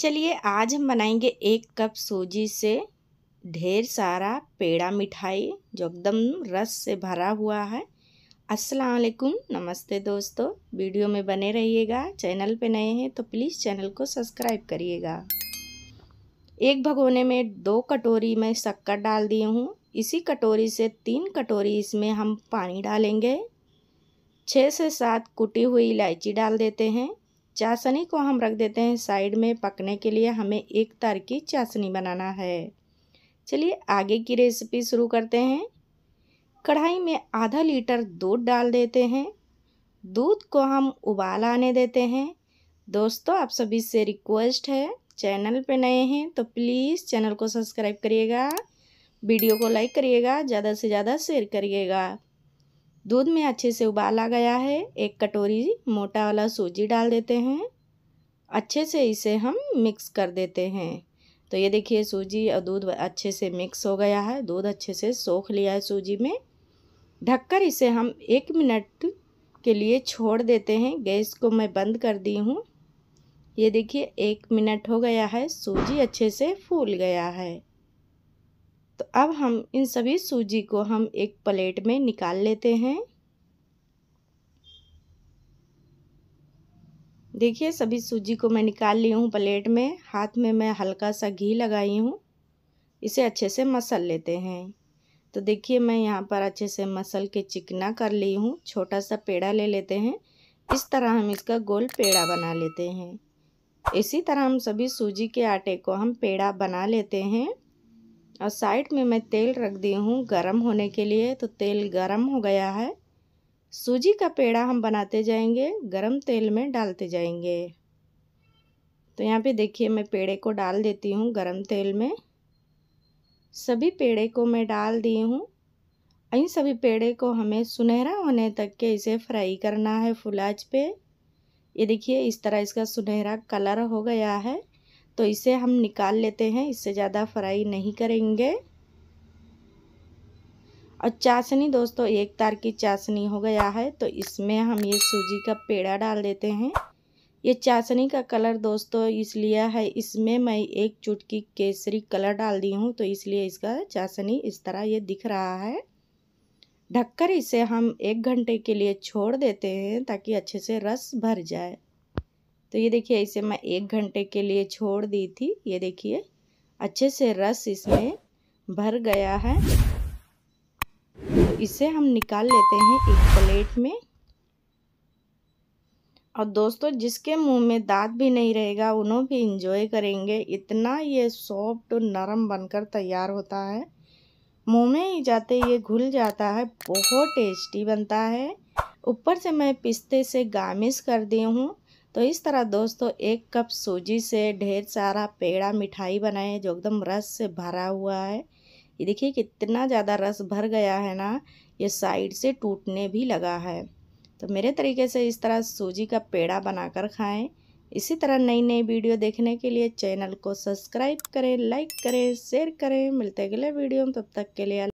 चलिए आज हम बनाएंगे एक कप सूजी से ढेर सारा पेड़ा मिठाई जो एकदम रस से भरा हुआ है अस्सलाम वालेकुम नमस्ते दोस्तों वीडियो में बने रहिएगा चैनल पे नए हैं तो प्लीज़ चैनल को सब्सक्राइब करिएगा एक भगोने में दो कटोरी में शक्कर डाल दिए हूँ इसी कटोरी से तीन कटोरी इसमें हम पानी डालेंगे छः से सात कुटी हुई इलायची डाल देते हैं चाशनी को हम रख देते हैं साइड में पकने के लिए हमें एक तार की चाशनी बनाना है चलिए आगे की रेसिपी शुरू करते हैं कढ़ाई में आधा लीटर दूध डाल देते हैं दूध को हम उबाल आने देते हैं दोस्तों आप सभी से रिक्वेस्ट है चैनल पे नए हैं तो प्लीज़ चैनल को सब्सक्राइब करिएगा वीडियो को लाइक करिएगा ज़्यादा से ज़्यादा शेयर करिएगा दूध में अच्छे से उबाल आ गया है एक कटोरी मोटा वाला सूजी डाल देते हैं अच्छे से इसे हम मिक्स कर देते हैं तो ये देखिए सूजी और दूध अच्छे से मिक्स हो गया है दूध अच्छे से सोख लिया है सूजी में ढककर इसे हम एक मिनट के लिए छोड़ देते हैं गैस को मैं बंद कर दी हूँ ये देखिए एक मिनट हो गया है सूजी अच्छे से फूल गया है तो अब हम इन सभी सूजी को हम एक प्लेट में निकाल लेते हैं देखिए सभी सूजी को मैं निकाल ली हूँ प्लेट में हाथ में मैं हल्का सा घी लगाई हूँ इसे अच्छे से मसल लेते हैं तो देखिए मैं यहाँ पर अच्छे से मसल के चिकना कर ली हूँ छोटा सा पेड़ा ले लेते हैं इस तरह हम इसका गोल पेड़ा बना लेते हैं इसी तरह हम सभी सूजी के आटे को हम पेड़ा बना लेते हैं और साइड में मैं तेल रख दी हूँ गरम होने के लिए तो तेल गरम हो गया है सूजी का पेड़ा हम बनाते जाएंगे गरम तेल में डालते जाएंगे तो यहाँ पे देखिए मैं पेड़े को डाल देती हूँ गरम तेल में सभी पेड़े को मैं डाल दी हूँ इन सभी पेड़े को हमें सुनहरा होने तक के इसे फ्राई करना है फुलाज पे ये देखिए इस तरह इसका सुनहरा कलर हो गया है तो इसे हम निकाल लेते हैं इससे ज़्यादा फ्राई नहीं करेंगे और चाशनी दोस्तों एक तार की चाशनी हो गया है तो इसमें हम ये सूजी का पेड़ा डाल देते हैं ये चाशनी का कलर दोस्तों इसलिए है इसमें मैं एक चुटकी केसरी कलर डाल दी हूँ तो इसलिए इसका चाशनी इस तरह ये दिख रहा है ढककर इसे हम एक घंटे के लिए छोड़ देते हैं ताकि अच्छे से रस भर जाए तो ये देखिए इसे मैं एक घंटे के लिए छोड़ दी थी ये देखिए अच्छे से रस इसमें भर गया है इसे हम निकाल लेते हैं एक प्लेट में और दोस्तों जिसके मुंह में दांत भी नहीं रहेगा उन्हों भी इंजॉय करेंगे इतना ये सॉफ्ट और नरम बनकर तैयार होता है मुंह में ही जाते ये घुल जाता है बहुत टेस्टी बनता है ऊपर से मैं पिस्ते से गार्निश कर दी हूँ तो इस तरह दोस्तों एक कप सूजी से ढेर सारा पेड़ा मिठाई बनाए जो एकदम रस से भरा हुआ है ये देखिए कितना ज़्यादा रस भर गया है ना ये साइड से टूटने भी लगा है तो मेरे तरीके से इस तरह सूजी का पेड़ा बनाकर खाएं इसी तरह नई नई वीडियो देखने के लिए चैनल को सब्सक्राइब करें लाइक करें शेयर करें मिलते अगले वीडियो में तब तक के लिए